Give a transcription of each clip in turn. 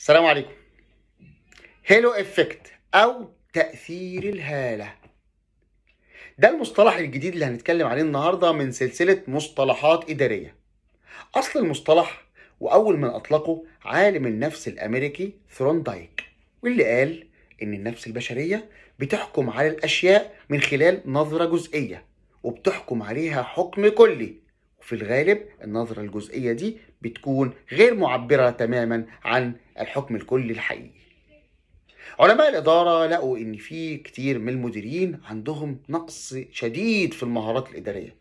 السلام عليكم هيلو افكت او تاثير الهاله ده المصطلح الجديد اللي هنتكلم عليه النهارده من سلسله مصطلحات اداريه اصل المصطلح واول من اطلقه عالم النفس الامريكي ثروندايك واللي قال ان النفس البشريه بتحكم على الاشياء من خلال نظره جزئيه وبتحكم عليها حكم كلي وفي الغالب النظرة الجزئية دي بتكون غير معبرة تماما عن الحكم الكلي الحقيقي علماء الإدارة لقوا إن في كتير من المديرين عندهم نقص شديد في المهارات الإدارية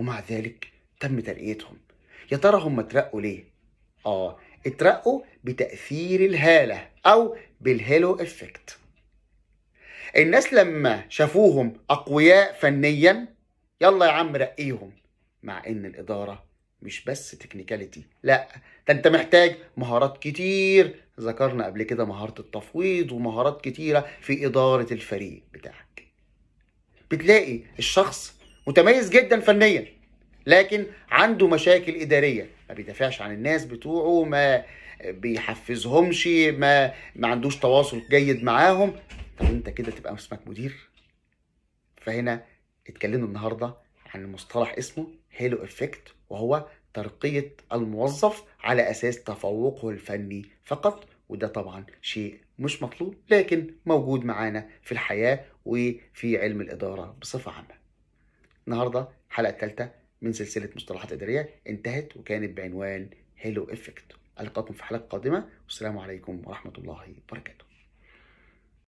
ومع ذلك تم ترقيتهم يا ترى هم اترقوا ليه؟ آه اترقوا بتأثير الهالة أو بالهيلو إفكت الناس لما شافوهم أقوياء فنيا يلا يا عم رقيهم مع ان الاداره مش بس تكنيكاليتي لا ده انت محتاج مهارات كتير ذكرنا قبل كده مهاره التفويض ومهارات كتيره في اداره الفريق بتاعك بتلاقي الشخص متميز جدا فنيا لكن عنده مشاكل اداريه ما بيدافعش عن الناس بتوعه ما بيحفزهمش ما ما عندوش تواصل جيد معاهم طب انت كده تبقى اسمك مدير فهنا اتكلمنا النهارده عن المصطلح اسمه هيلو افكت وهو ترقية الموظف على أساس تفوقه الفني فقط وده طبعا شيء مش مطلوب لكن موجود معانا في الحياة وفي علم الإدارة بصفة عامة النهاردة الحلقة الثالثة من سلسلة مصطلحات إدارية انتهت وكانت بعنوان هيلو افكت ألقاكم في حلقة قادمة والسلام عليكم ورحمة الله وبركاته